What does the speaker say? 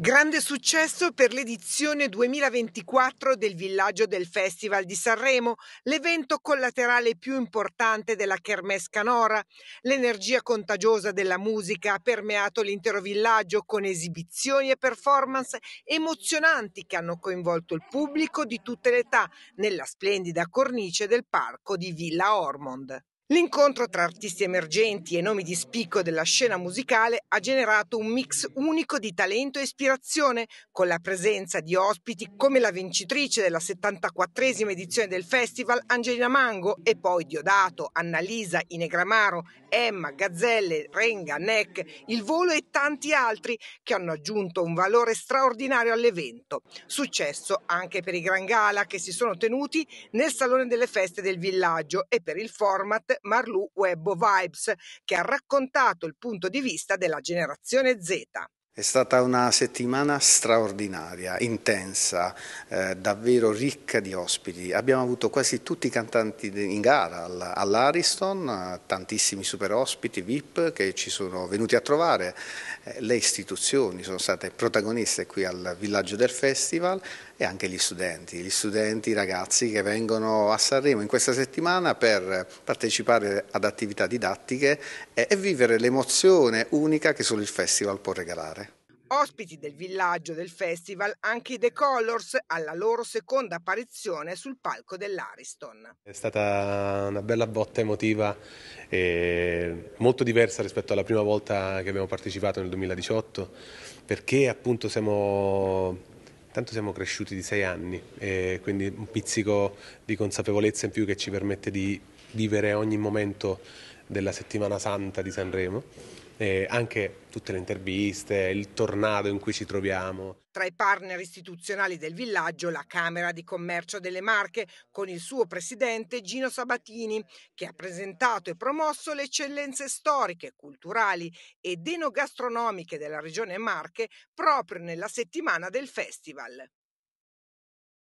Grande successo per l'edizione 2024 del Villaggio del Festival di Sanremo, l'evento collaterale più importante della Kermesse Canora. L'energia contagiosa della musica ha permeato l'intero villaggio con esibizioni e performance emozionanti che hanno coinvolto il pubblico di tutte le età nella splendida cornice del parco di Villa Ormond. L'incontro tra artisti emergenti e nomi di spicco della scena musicale ha generato un mix unico di talento e ispirazione, con la presenza di ospiti come la vincitrice della 74esima edizione del festival Angelina Mango e poi Diodato, Annalisa, Inegramaro, Emma, Gazzelle, Renga, Neck, Il Volo e tanti altri che hanno aggiunto un valore straordinario all'evento. Successo anche per i Gran Gala che si sono tenuti nel Salone delle Feste del Villaggio e per il format Marlou Web Vibes, che ha raccontato il punto di vista della generazione Z. È stata una settimana straordinaria, intensa, eh, davvero ricca di ospiti. Abbiamo avuto quasi tutti i cantanti in gara all'Ariston, tantissimi super ospiti VIP che ci sono venuti a trovare. Eh, le istituzioni sono state protagoniste qui al villaggio del festival e anche gli studenti, gli studenti, i ragazzi che vengono a Sanremo in questa settimana per partecipare ad attività didattiche e, e vivere l'emozione unica che solo il festival può regalare. Ospiti del villaggio del festival anche i The Colors alla loro seconda apparizione sul palco dell'Ariston. È stata una bella botta emotiva e molto diversa rispetto alla prima volta che abbiamo partecipato nel 2018 perché appunto siamo Tanto siamo cresciuti di sei anni, e quindi un pizzico di consapevolezza in più che ci permette di vivere ogni momento della settimana santa di Sanremo eh, anche tutte le interviste, il tornado in cui ci troviamo. Tra i partner istituzionali del villaggio la Camera di Commercio delle Marche con il suo presidente Gino Sabatini che ha presentato e promosso le eccellenze storiche, culturali ed enogastronomiche della regione Marche proprio nella settimana del festival.